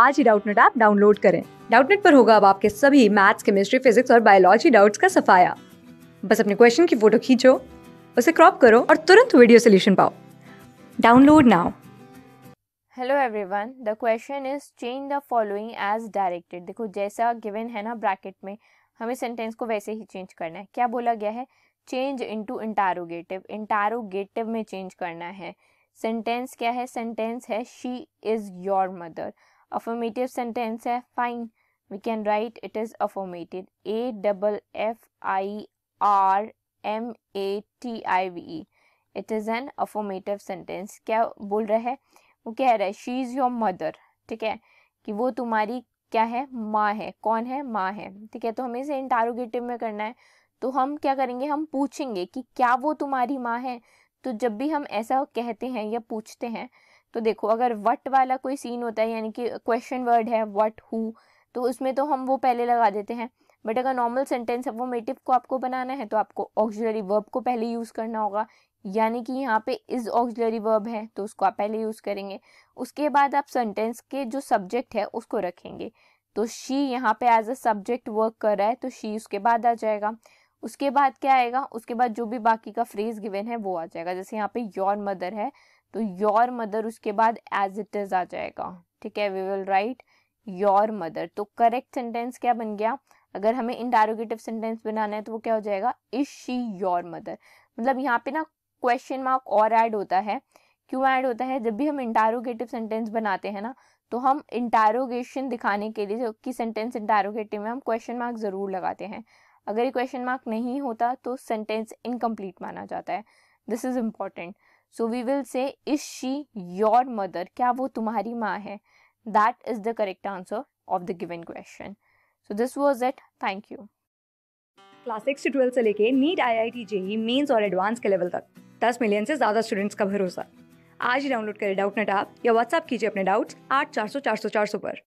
आज ही Doubtnut app download करें डाउटनेट पर होगा अब आपके सभी मैथ्स केमिस्ट्री फिजिक्स और बायोलॉजी डाउट्स का सफाया बस अपने क्वेश्चन की फोटो खींचो उसे क्रॉप करो और तुरंत वीडियो सोल्यूशन पाओ download now hello everyone the question is change the following as directed देखो जैसा गिवन है ना ब्रैकेट में हमें सेंटेंस को वैसे ही चेंज करना है क्या बोला गया है चेंज इनटू इंटारोगेटिव इंटारोगेटिव में चेंज करना है सेंटेंस क्या है सेंटेंस है she is your mother affirmative sentence है fine we can write it is affirmative a double f i r m a t i v e it is an affirmative sentence क्या बोल रहा है वो कह रहा है शी इज़ योर मदर ठीक है कि वो तुम्हारी क्या है माँ है कौन है माँ है ठीक है तो हमें इसे इंटारोगेटिव में करना है तो हम क्या करेंगे हम पूछेंगे कि क्या वो तुम्हारी माँ है तो जब भी हम ऐसा कहते हैं या पूछते हैं तो देखो अगर वट वाला कोई सीन होता है यानी कि क्वेश्चन वर्ड है वट हु तो उसमें तो हम वो पहले लगा देते हैं बट अगर नॉर्मल सेंटेंस वो मेटिव को आपको बनाना है तो आपको ऑक्सिलरी वर्ब को पहले यूज़ करना होगा यानी कि यहाँ पे इज ऑक्सिलरी वर्ब है तो उसको आप पहले यूज़ करेंगे उसके बाद आप सेंटेंस के जो सब्जेक्ट है उसको रखेंगे तो शी यहाँ पे एज अ सब्जेक्ट वर्क कर रहा है तो शी उसके बाद आ जाएगा उसके बाद क्या आएगा उसके बाद जो भी बाकी का फ्रेज गिवन है वो आ जाएगा जैसे यहाँ पे योर मदर है तो योर मदर उसके बाद एज इट इज आ जाएगा ठीक है we will write your mother तो करेक्ट सेंटेंस क्या बन गया अगर हमें इंडारोगेटिव सेंटेंस बनाना है तो वो क्या हो जाएगा इज शी योर मदर मतलब यहाँ पे ना क्वेश्चन मार्क और ऐड होता है क्यों ऐड होता है जब भी हम इंटारोगेटिव सेंटेंस बनाते हैं ना तो हम इंटारोगेशन दिखाने के लिए जो कि सेंटेंस इंटारोगेटिव में हम क्वेश्चन मार्क ज़रूर लगाते हैं अगर ये क्वेश्चन मार्क नहीं होता तो सेंटेंस इनकम्प्लीट माना जाता है this is important so we will say is she your mother क्या वो तुम्हारी माँ है that is the correct answer of the given question so this was it thank you class six से ट्वेल्थ से लेके NEET I I T JEE Mains और advance के लेवल तक दस मिलियन से ज़्यादा स्टूडेंट्स का भरोसा आज ही डाउनलोड करें डाउट नेट आप या व्हाट्सअप कीजिए अपने डाउट्स आठ चार सौ चार सौ चार सौ पर